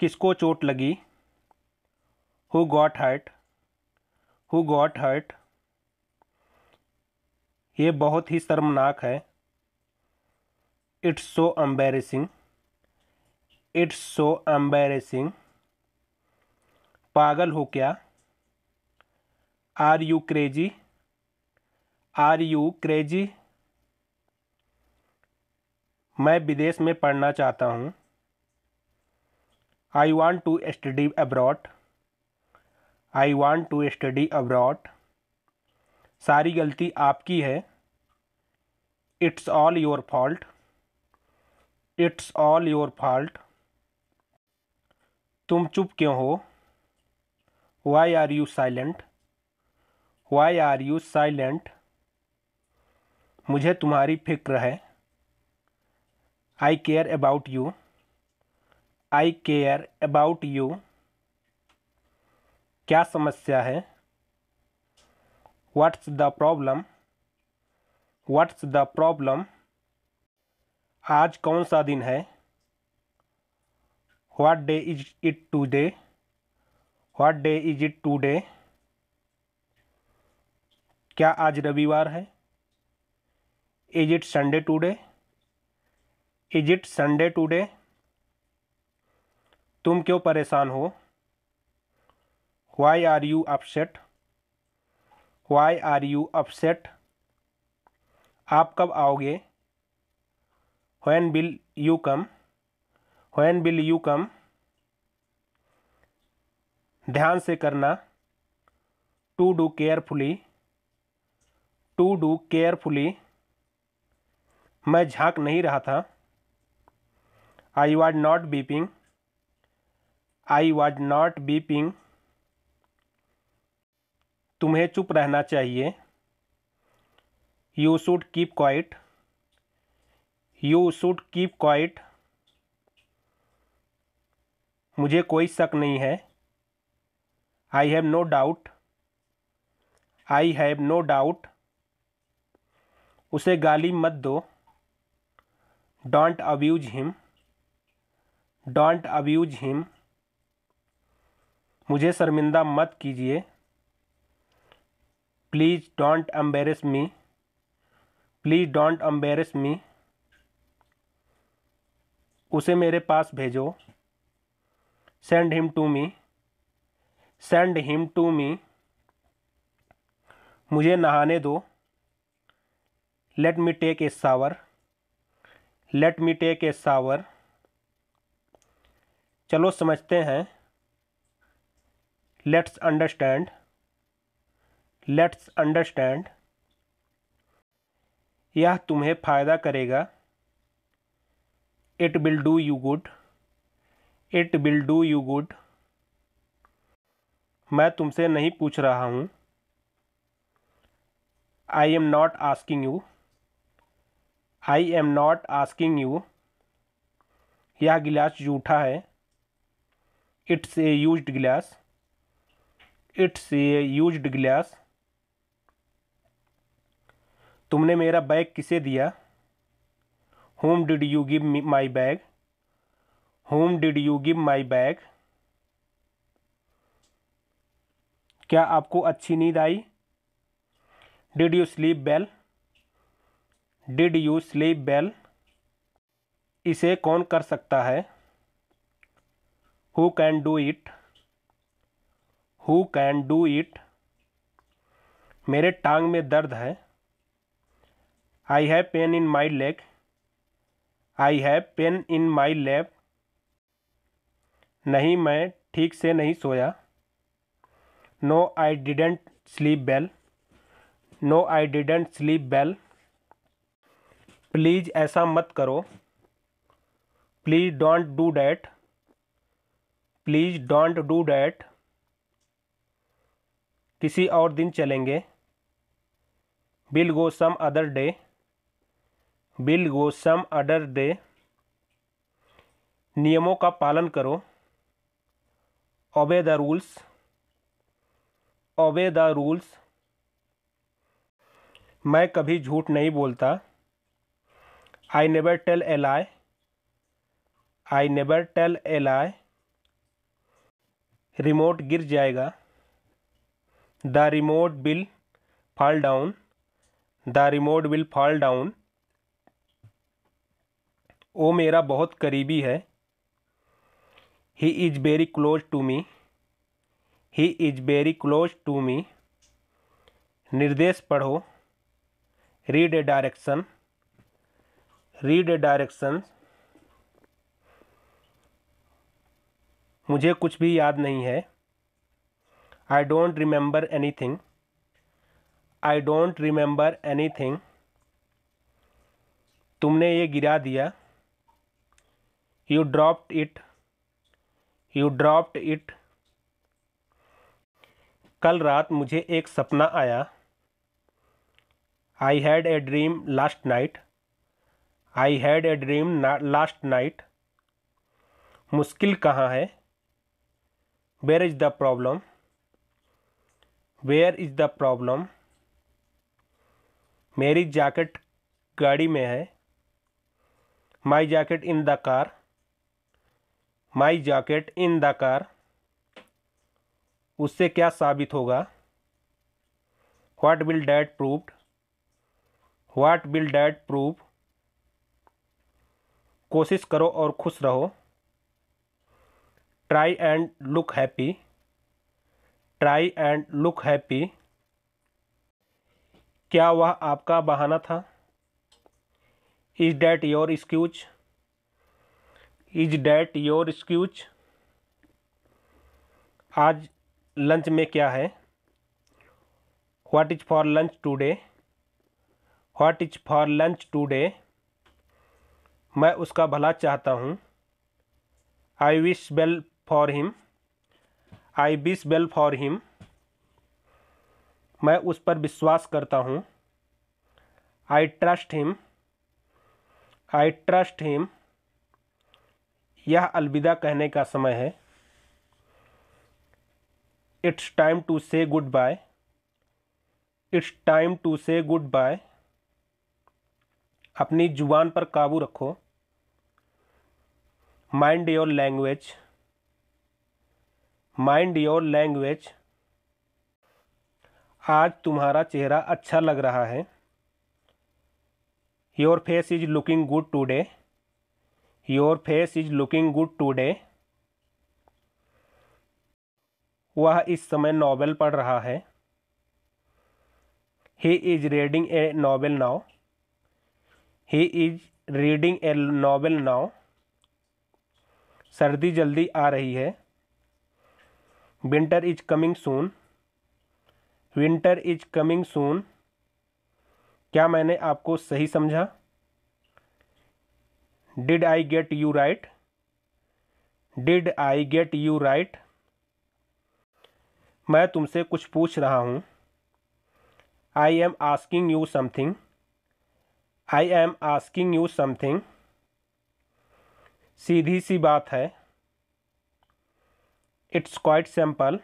किसको चोट लगी who got hurt who got hurt ये बहुत ही शर्मनाक है it's so embarrassing it's so embarrassing पागल हो क्या are you crazy are you crazy मैं विदेश में पढ़ना चाहता हूँ I want to study abroad I want to study abroad सारी गलती आपकी है it's all your fault it's all your fault तुम चुप क्यों हो why are you silent why are you silent मुझे तुम्हारी फिक्र है I care about you I care about you क्या समस्या है what's the problem what's the problem आज कौन सा दिन है what day is it today what day is it today क्या आज रविवार है is it Sunday today is it Sunday today तुम क्यों परेशान हो why are you upset why are you upset आप कब आओगे when will you come when will you कम ध्यान से करना to do carefully to do carefully मैं झांक नहीं रहा था I was not peeping I was not peeping तुम्हें चुप रहना चाहिए you should keep quiet you should keep quiet मुझे कोई शक नहीं है I have no doubt I have no doubt उसे गाली मत दो don't abuse him don't abuse him मुझे शर्मिंदा मत कीजिए please don't embarrass me please don't embarrass me उसे मेरे पास भेजो send him to me send him to me मुझे नहाने दो let me take a shower let me take a shower चलो समझते हैं लेट्स अंडरस्टैंड लेट्स अंडरस्टैंड यह तुम्हें फ़ायदा करेगा it will do you good it will do you good मैं तुमसे नहीं पूछ रहा हूँ I am not asking you I am not asking you यह गिलास जूठा है it's a used glass it's a used glass तुमने मेरा बैग किसे दिया whom did you give my bag whom did you give my bag क्या आपको अच्छी नींद आई did you sleep well did you sleep well इसे कौन कर सकता है who can do it who can do it मेरे टांग में दर्द है I have pain in my leg I have pain in my leg नहीं मैं ठीक से नहीं सोया no I didn't sleep well no I didn't sleep well please ऐसा मत करो please don't do that please don't do that किसी और दिन चलेंगे we'll go some other day will go some other day नियमों का पालन करो obey the rules obey the rules मैं कभी झूठ नहीं बोलता I never tell a lie I never tell a lie remote गिर जाएगा the remote will fall down the remote will fall down वो मेरा बहुत करीबी है he is very close to me he is very close to me निर्देश पढ़ो read a direction read a direction मुझे कुछ भी याद नहीं है I don't remember anything I don't remember anything तुमने ये गिरा दिया you dropped it you dropped it कल रात मुझे एक सपना आया I had a dream last night I had a dream last night मुश्किल कहाँ है where is the problem where is the problem मेरी जैकेट गाड़ी में है my jacket in the car my jacket in the car उससे क्या साबित होगा what will that proved what will that prove कोशिश करो और खुश रहो try and look happy try and look happy क्या वह आपका बहाना था is that your excuse is that your excuse आज लंच में क्या है what is for lunch today what is for lunch today मैं उसका भला चाहता हूँ I wish well for him I wish well for him मैं उस पर विश्वास करता हूँ I trust him I trust him यह अलविदा कहने का समय है it's time to say goodbye it's time to say goodbye अपनी जुबान पर काबू रखो mind your language mind your language आज तुम्हारा चेहरा अच्छा लग रहा है your face is looking good today your face is looking good today वह इस समय नॉवेल पढ़ रहा है he is reading a novel now he is reading a novel now सर्दी जल्दी आ रही है winter is coming soon winter is coming soon क्या मैंने आपको सही समझा did I get you right did I get you right मैं तुमसे कुछ पूछ रहा हूँ I am asking you something I am asking you something सीधी सी बात है it's quite simple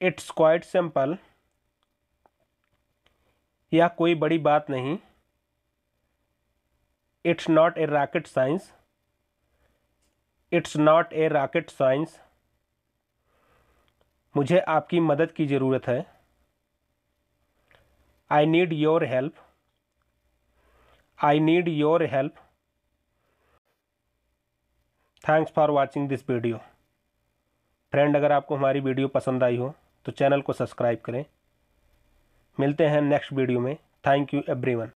it's quite simple यह कोई बड़ी बात नहीं it's not a rocket science it's not a rocket science मुझे आपकी मदद की ज़रूरत है I need your help I need your help thanks for watching this video friend अगर आपको हमारी वीडियो पसंद आई हो तो चैनल को सब्सक्राइब करें मिलते हैं नेक्स्ट वीडियो में थैंक यू एवरीवन